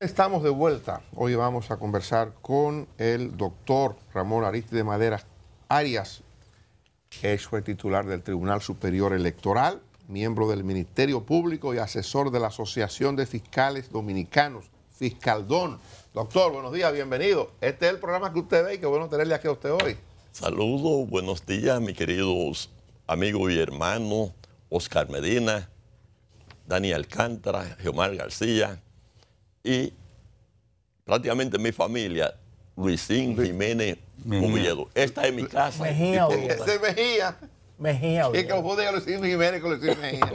Estamos de vuelta. Hoy vamos a conversar con el doctor Ramón de Madera Arias, ex fue titular del Tribunal Superior Electoral, miembro del Ministerio Público y asesor de la Asociación de Fiscales Dominicanos, Fiscaldón. Doctor, buenos días, bienvenido. Este es el programa que usted ve y qué bueno tenerle aquí a usted hoy. Saludos, buenos días, mis queridos amigos y hermanos Oscar Medina, Daniel Cántara, Geomar García y prácticamente mi familia, Luisín Jiménez Oviedo. Esta es mi casa. Mejía Oviedo. Ese Mejía. Mejía Oviedo. que confunde a Luisín Jiménez con Luisín Mejía.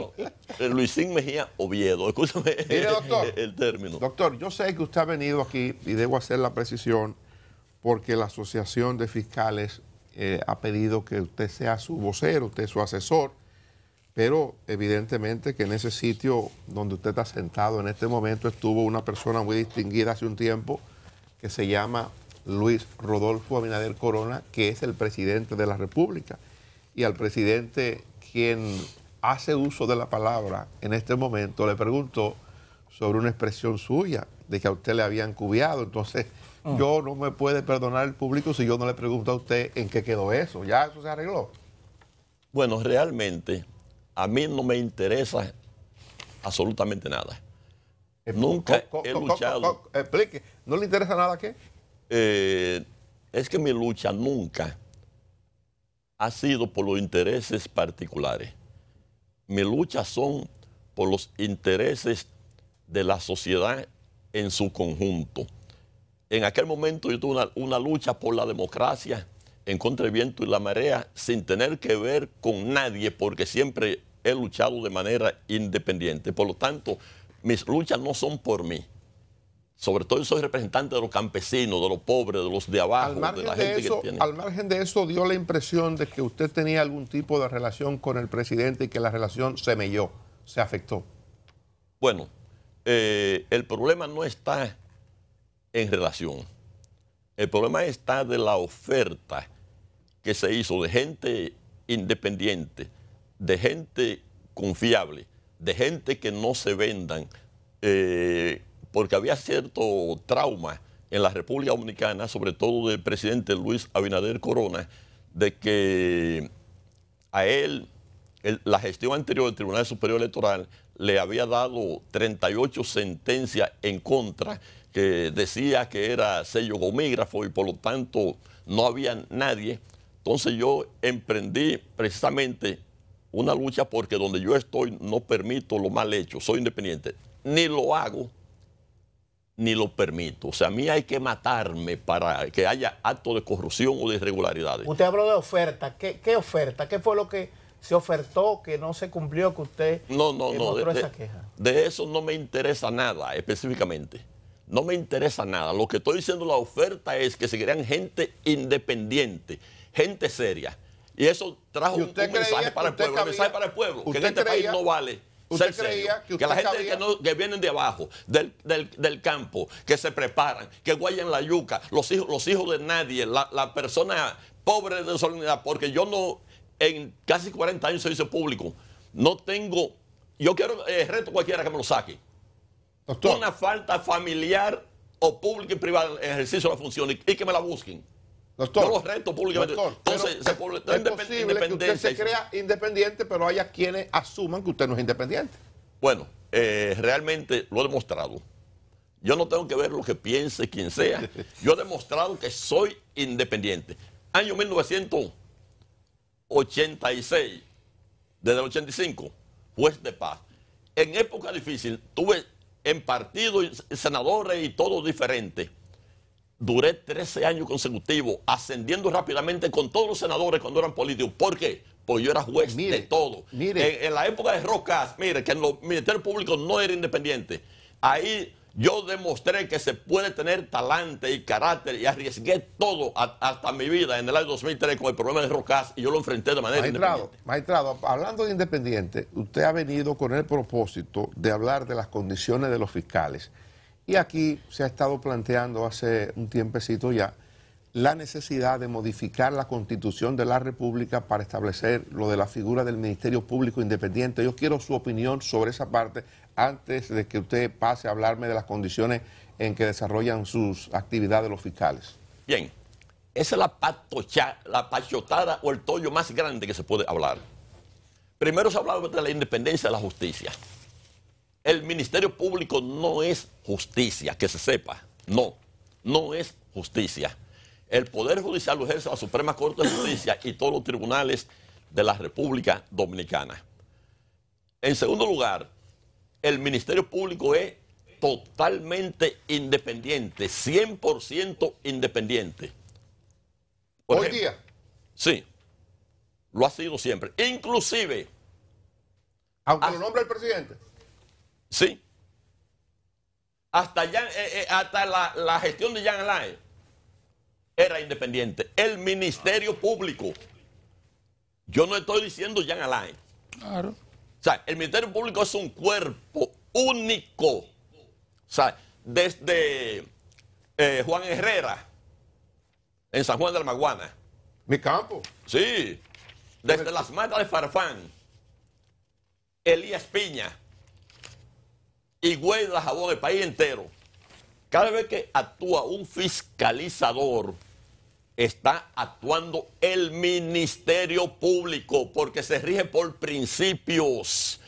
Eh, Luisín Mejía Oviedo, escúchame Mire, el término. Doctor, yo sé que usted ha venido aquí y debo hacer la precisión porque la Asociación de Fiscales eh, ha pedido que usted sea su vocero, usted su asesor pero evidentemente que en ese sitio donde usted está sentado en este momento estuvo una persona muy distinguida hace un tiempo que se llama Luis Rodolfo Abinader Corona, que es el presidente de la República. Y al presidente quien hace uso de la palabra en este momento le preguntó sobre una expresión suya, de que a usted le habían cubiado. Entonces, ah. yo no me puede perdonar el público si yo no le pregunto a usted en qué quedó eso. ¿Ya eso se arregló? Bueno, realmente a mí no me interesa absolutamente nada. Eh, nunca he luchado. explique, ¿no le interesa nada qué? Eh, es que mi lucha nunca ha sido por los intereses particulares. Mi lucha son por los intereses de la sociedad en su conjunto. En aquel momento yo tuve una, una lucha por la democracia en contra del viento y la marea sin tener que ver con nadie, porque siempre he luchado de manera independiente. Por lo tanto, mis luchas no son por mí. Sobre todo soy representante de los campesinos, de los pobres, de los de abajo, de la gente que tiene. Al margen de eso, dio la impresión de que usted tenía algún tipo de relación con el presidente y que la relación se melló, se afectó. Bueno, eh, el problema no está en relación. El problema está de la oferta que se hizo de gente independiente de gente confiable, de gente que no se vendan, eh, porque había cierto trauma en la República Dominicana, sobre todo del presidente Luis Abinader Corona, de que a él la gestión anterior del Tribunal Superior Electoral le había dado 38 sentencias en contra, que decía que era sello gomígrafo y por lo tanto no había nadie. Entonces yo emprendí precisamente una lucha porque donde yo estoy no permito lo mal hecho, soy independiente. Ni lo hago, ni lo permito. O sea, a mí hay que matarme para que haya actos de corrupción o de irregularidades. Usted habló de oferta. ¿Qué, oferta? ¿Qué fue lo que se ofertó que no se cumplió, que usted no, no, no, de, de eso no me interesa nada específicamente. No me interesa nada. Lo que estoy diciendo la oferta es que se crean gente independiente, gente seria y eso trajo un, mensaje para el pueblo, un mensaje para el pueblo, que en este país no vale. ser serio, que, la gente que, viene vienen de abajo, del, campo, que se preparan, que guayan la yuca, los hijos, los hijos de nadie, la, la persona pobre de soledad, porque yo no, en casi 40 años de servicio público, no tengo, yo quiero eh, reto cualquiera que me lo saque. Una falta familiar o pública y privada en ejercicio de la función y que me la busquen. Doctor, los reto públicamente. Entonces, se que usted se crea independiente, pero haya quienes asuman que usted no es independiente. Bueno, eh, realmente lo he demostrado. Yo no tengo que ver lo que piense quien sea. Yo he demostrado que soy independiente. Año 1986, desde el 85, juez de paz. En época difícil, tuve en partido senadores y todo diferente Duré 13 años consecutivos ascendiendo rápidamente con todos los senadores cuando eran políticos. ¿Por qué? Porque yo era juez de todo. Mire. En, la época de Rocas, mire, que en los ministerios públicos no era independiente. Ahí yo demostré que se puede tener talante y carácter y arriesgué todo hasta mi vida en el año 2003 con el problema de Rocas y yo lo enfrenté de manera maestrado, independiente. Magistrado, hablando de independiente, usted ha venido con el propósito de hablar de las condiciones de los fiscales. Y aquí se ha estado planteando hace un tiempecito ya la necesidad de modificar la constitución de la República para establecer lo de la figura del Ministerio Público Independiente. Yo quiero su opinión sobre esa parte antes de que usted pase a hablarme de las condiciones en que desarrollan sus actividades los fiscales. Bien, esa es la, patocha, la pachotada o el tollo más grande que se puede hablar. Primero se ha hablado de la independencia de la justicia el Ministerio Público no es justicia, que se sepa. No, no es justicia. El Poder Judicial lo ejerce la Suprema Corte de Justicia y todos los tribunales de la República Dominicana. En segundo lugar, el Ministerio Público es totalmente independiente, 100% independiente. ¿Hoy día? Sí, lo ha sido siempre. Inclusive... Aunque lo nombre el presidente. Sí. Hasta, eh, eh, hasta la, gestión de Jan Alain era independiente. El Ministerio Público. Yo no estoy diciendo Jan Alain. Claro. O sea, el Ministerio Público es un cuerpo único. O sea, desde eh, Juan Herrera en San Juan de la Maguana. Mi campo. Sí. Desde las matas de Farfán. Elías Piña y a jabón el país entero. Cada vez que actúa un fiscalizador, está actuando el Ministerio Público, porque se rige por principios,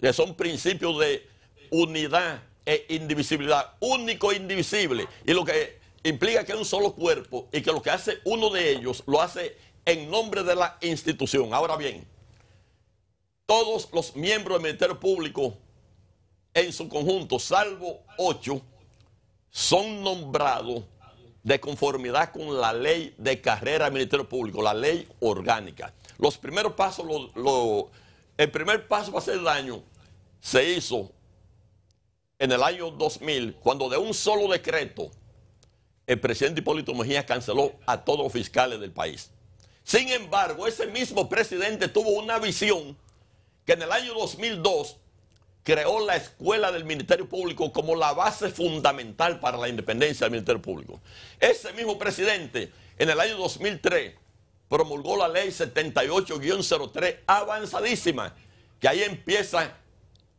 que son principios de unidad e indivisibilidad, único e indivisible, y lo que implica que es un solo cuerpo y que lo que hace uno de ellos lo hace en nombre de la institución. Ahora bien, todos los miembros del Ministerio Público en su conjunto, salvo ocho, son nombrados de conformidad con la ley de carrera del Ministerio Público, la ley orgánica. Los primeros pasos, el primer paso para hacer daño se hizo en el año 2000, cuando de un solo decreto el presidente Hipólito Mejía canceló a todos los fiscales del país. Sin embargo, ese mismo presidente tuvo una visión que en el año 2002 creó la escuela del Ministerio Público como la base fundamental para la independencia del Ministerio Público. Ese mismo presidente, en el año 2003, promulgó la ley 78-03 avanzadísima, que ahí empieza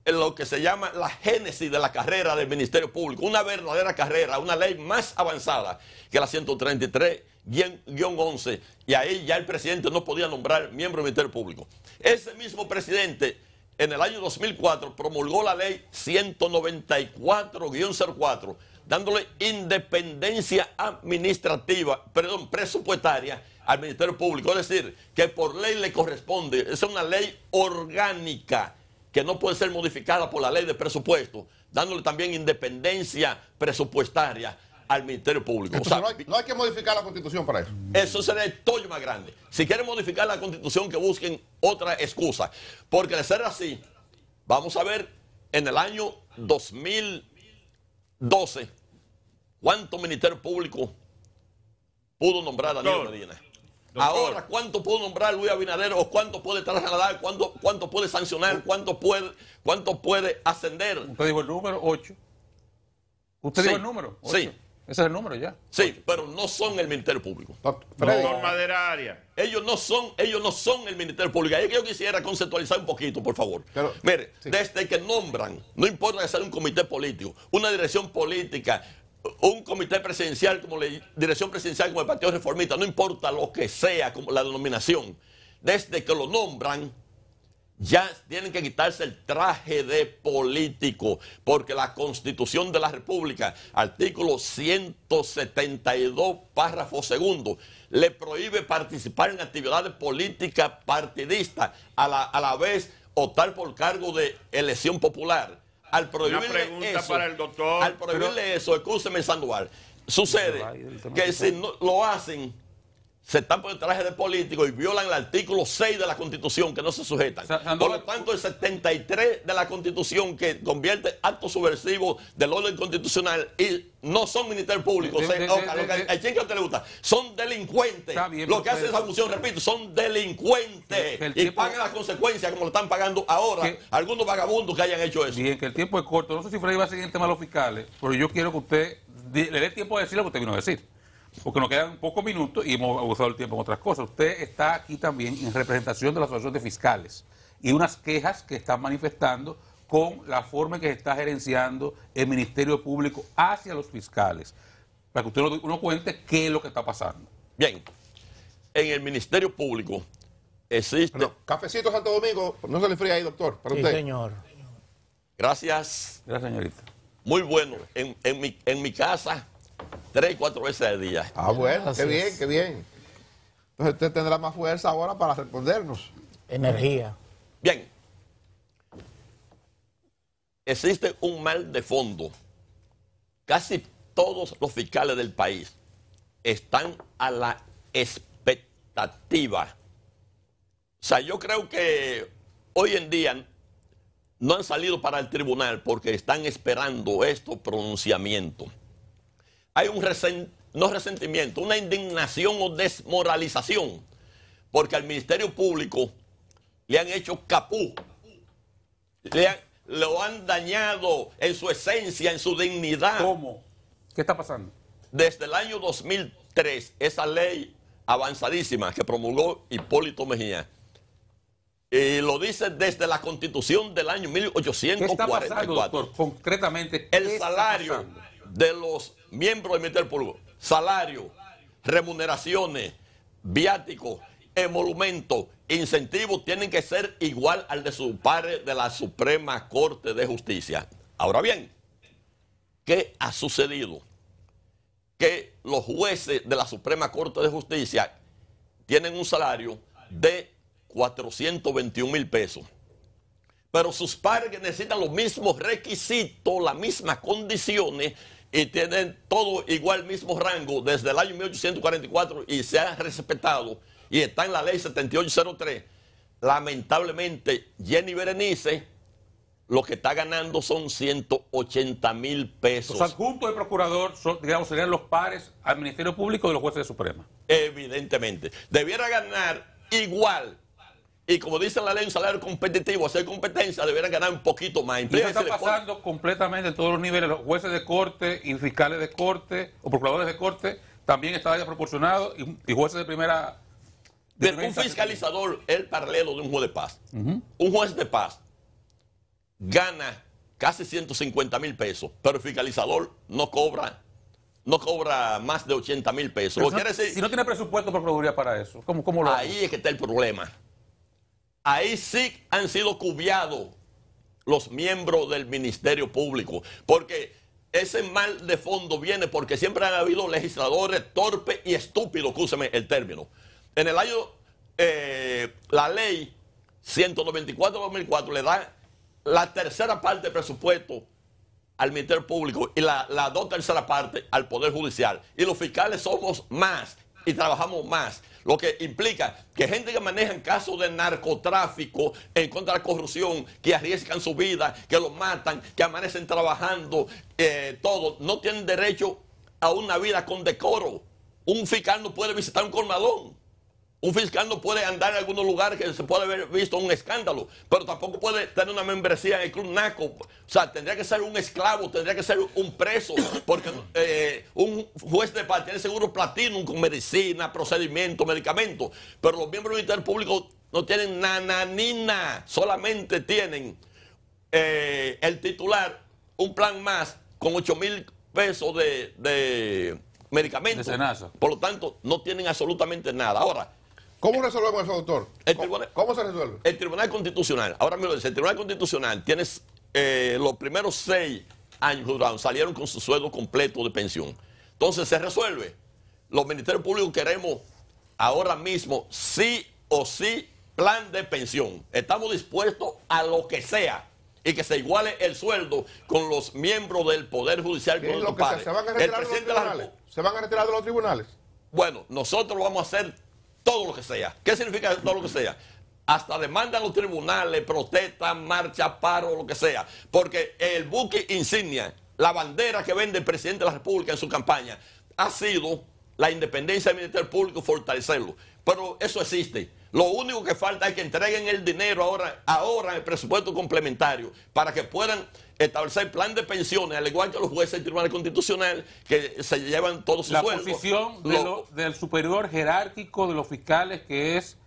lo que se llama la génesis de la carrera del Ministerio Público, una verdadera carrera, una ley más avanzada que la 133-11, y ahí ya el presidente no podía nombrar miembro del Ministerio Público. Ese mismo presidente en el año 2004 promulgó la ley 194-04, dándole independencia administrativa, perdón, presupuestaria al Ministerio Público. Es decir, que por ley le corresponde, es una ley orgánica que no puede ser modificada por la ley de presupuesto, dándole también independencia presupuestaria al Ministerio Público. no, hay, que modificar la constitución para eso. Eso sería el tollo más grande. Si quieren modificar la constitución, que busquen otra excusa. Porque de ser así, vamos a ver en el año 2012 cuánto Ministerio Público pudo nombrar a Daniel Medina. Ahora, ¿cuánto pudo nombrar Luis Abinader o cuánto puede trasladar, cuánto, cuánto puede sancionar, cuánto puede, cuánto puede ascender? Usted dijo el número 8. ¿Usted dijo el número? Sí. Ese es el número ya. Sí, pero no son el Ministerio Público. No. Ellos no son, ellos no son el Ministerio Público. Ahí yo quisiera conceptualizar un poquito, por favor. Mire, desde que nombran, no importa que sea un comité político, una dirección política, un comité presidencial como la dirección presidencial como el Partido Reformista, no importa lo que sea como la denominación, desde que lo nombran, ya tienen que quitarse el traje de político, porque la Constitución de la República, artículo 172, párrafo segundo, le prohíbe participar en actividades políticas partidistas, a la, a la vez optar por cargo de elección popular. Al prohibirle eso, Al prohibirle eso, escúcheme Sandoval, sucede que si no, lo hacen se están por el traje de político y violan el artículo 6 de la Constitución, que no se sujetan. por lo tanto, el 73 de la Constitución, que convierte actos subversivos del orden constitucional y no son ministerio público. ¿A gusta? Son delincuentes. lo que hace esa función, repito, son delincuentes. y pagan las consecuencias como lo están pagando ahora algunos vagabundos que hayan hecho eso. Bien, que el tiempo es corto. No sé si Freddy va a seguir el tema de los fiscales, pero yo quiero que usted le dé tiempo de decir lo que usted vino a decir porque nos quedan pocos minutos y hemos abusado el tiempo en otras cosas. Usted está aquí también en representación de la Asociación de Fiscales y unas quejas que están manifestando con la forma en que se está gerenciando el Ministerio Público hacia los fiscales. Para que usted nos cuente qué es lo que está pasando. Bien, en el Ministerio Público existe... cafecito Santo Domingo, no se le fría ahí, doctor, sí, señor. Gracias. Gracias, señorita. Muy bueno. en mi casa tres, cuatro veces al día. Ah, bueno, qué bien, qué bien. Entonces usted tendrá más fuerza ahora para respondernos. Energía. Bien. Existe un mal de fondo. Casi todos los fiscales del país están a la expectativa. O sea, yo creo que hoy en día no han salido para el tribunal porque están esperando estos pronunciamientos hay un no resentimiento, una indignación o desmoralización, porque al Ministerio Público le han hecho capú, lo han dañado en su esencia, en su dignidad. ¿Cómo? ¿Qué está pasando? Desde el año 2003, esa ley avanzadísima que promulgó Hipólito Mejía, y lo dice desde la constitución del año 1844. ¿Qué está pasando, Concretamente, el salario de los Miembro del Ministerio Público, salario, remuneraciones, viáticos, emolumentos, incentivos tienen que ser igual al de su padre de la Suprema Corte de Justicia. Ahora bien, ¿qué ha sucedido? Que los jueces de la Suprema Corte de Justicia tienen un salario de 421 mil pesos. Pero sus padres necesitan los mismos requisitos, las mismas condiciones y tienen todo igual mismo rango desde el año 1844 y se ha respetado y está en la ley 7803. Lamentablemente, Jenny Berenice lo que está ganando son 180 mil pesos. Los junto de procurador, digamos, serían los pares al Ministerio Público de los jueces de Suprema. Evidentemente. Debiera ganar igual y como dice la ley, un salario competitivo, hacer competencia, deberán ganar un poquito más. Y eso está pasando completamente en todos los niveles. Los jueces de corte y fiscales de corte o procuradores de corte también está desproporcionado y, y jueces de primera... un fiscalizador es el paralelo de un juez de paz. Un juez de paz gana casi 150 mil pesos, pero el fiscalizador no cobra no cobra más de 80 mil pesos. Y si no tiene presupuesto por Procuraduría para eso, ¿cómo, Ahí es que está el problema ahí sí han sido cubiados los miembros del Ministerio Público, porque ese mal de fondo viene porque siempre han habido legisladores torpes y estúpidos, escúcheme el término. En el año, eh, la ley 194-2004 le da la tercera parte del presupuesto al Ministerio Público y la, la dos terceras partes al Poder Judicial. Y los fiscales somos más y trabajamos más. Lo que implica que gente que maneja casos de narcotráfico en contra de la corrupción, que arriesgan su vida, que los matan, que amanecen trabajando, eh, todo, no tienen derecho a una vida con decoro. Un fiscal no puede visitar un colmadón. Un fiscal no puede andar en algunos lugares que se puede haber visto un escándalo, pero tampoco puede tener una membresía en el club NACO. O sea, tendría que ser un esclavo, tendría que ser un preso, porque eh, un juez de paz tiene seguro platino con medicina, procedimiento, medicamento pero los miembros del Ministerio Público no tienen nananina, solamente tienen eh, el titular un plan más con 8 mil pesos de, medicamentos. Por lo tanto, no tienen absolutamente nada. Ahora, ¿Cómo resolvemos eso, doctor? ¿Cómo, se resuelve? El Tribunal Constitucional, ahora me dice, el Tribunal Constitucional tiene eh, los primeros seis años salieron con su sueldo completo de pensión. Entonces se resuelve. Los ministerios públicos queremos ahora mismo sí o sí plan de pensión. Estamos dispuestos a lo que sea y que se iguale el sueldo con los miembros del Poder Judicial. Con lo ¿Se van a retirar de los tribunales? ¿Se van a retirar de los tribunales? Bueno, nosotros lo vamos a hacer todo lo que sea. ¿Qué significa todo lo que sea? Hasta demandan los tribunales, protesta, marcha, paro, lo que sea. Porque el buque insignia, la bandera que vende el presidente de la República en su campaña, ha sido la independencia del Ministerio Público, fortalecerlo. Pero eso existe. Lo único que falta es que entreguen el dinero ahora, ahora el presupuesto complementario para que puedan establecer plan de pensiones, al igual que los jueces del Tribunal Constitucional, que se llevan todos sus La La posición del superior jerárquico de los fiscales, que es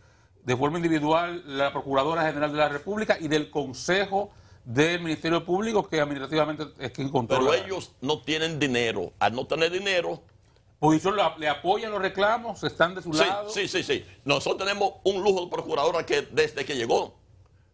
de forma individual la Procuradora General de la República y del Consejo del Ministerio Público, que administrativamente es quien controla. Pero ellos no tienen dinero. Al no tener dinero... ellos le apoyan los reclamos, están de su sí, lado. Sí, sí, sí. Nosotros tenemos un lujo de procuradora que desde que llegó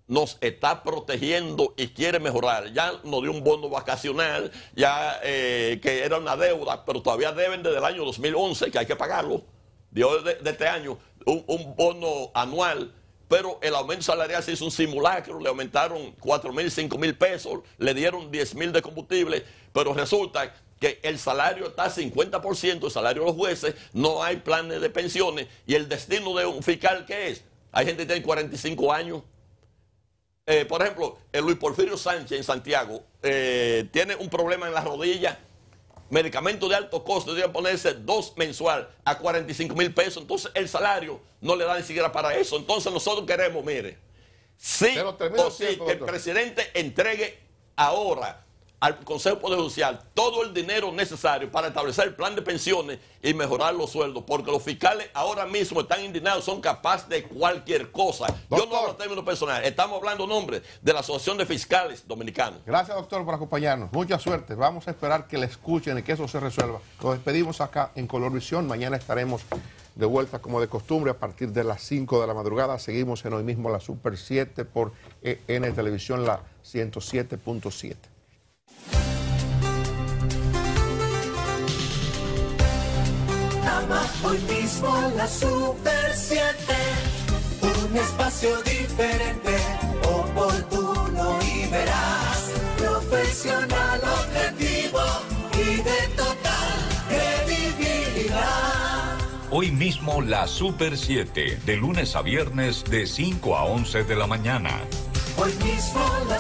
nos está protegiendo y quiere mejorar. Ya nos dio un bono vacacional, ya eh, que era una deuda, pero todavía deben desde el año 2011, que hay que pagarlo, dio de, este año, un, bono anual. Pero el aumento salarial se hizo un simulacro, le aumentaron 4 mil, 5 mil pesos, le dieron 10 mil de combustible, pero resulta que el salario está 50%, el salario de los jueces, no hay planes de pensiones y el destino de un fiscal, ¿qué es? Hay gente que tiene 45 años, eh, por ejemplo, el Luis Porfirio Sánchez en Santiago eh, tiene un problema en la rodilla, medicamento de alto costo, deben ponerse dos mensual a 45 mil pesos. Entonces el salario no le da ni siquiera para eso. Entonces nosotros queremos, mire, sí que el presidente entregue ahora al Consejo Poder Judicial todo el dinero necesario para establecer el plan de pensiones y mejorar los sueldos, porque los fiscales ahora mismo están indignados, son capaces de cualquier cosa. Yo no hablo en términos personales, estamos hablando nombre de la Asociación de Fiscales Dominicanos. Gracias, doctor, por acompañarnos. Mucha suerte. Vamos a esperar que le escuchen y que eso se resuelva. Nos despedimos acá en Colorvisión. Mañana estaremos de vuelta como de costumbre a partir de las 5 de la madrugada. Seguimos en hoy mismo la Super 7 por EN Televisión, la 107.7. Hoy mismo la Super 7, un espacio diferente, oportuno y verás, profesional, objetivo y de total credibilidad. Hoy mismo la Super 7, de lunes a viernes de 5 a 11 de la mañana. Hoy mismo la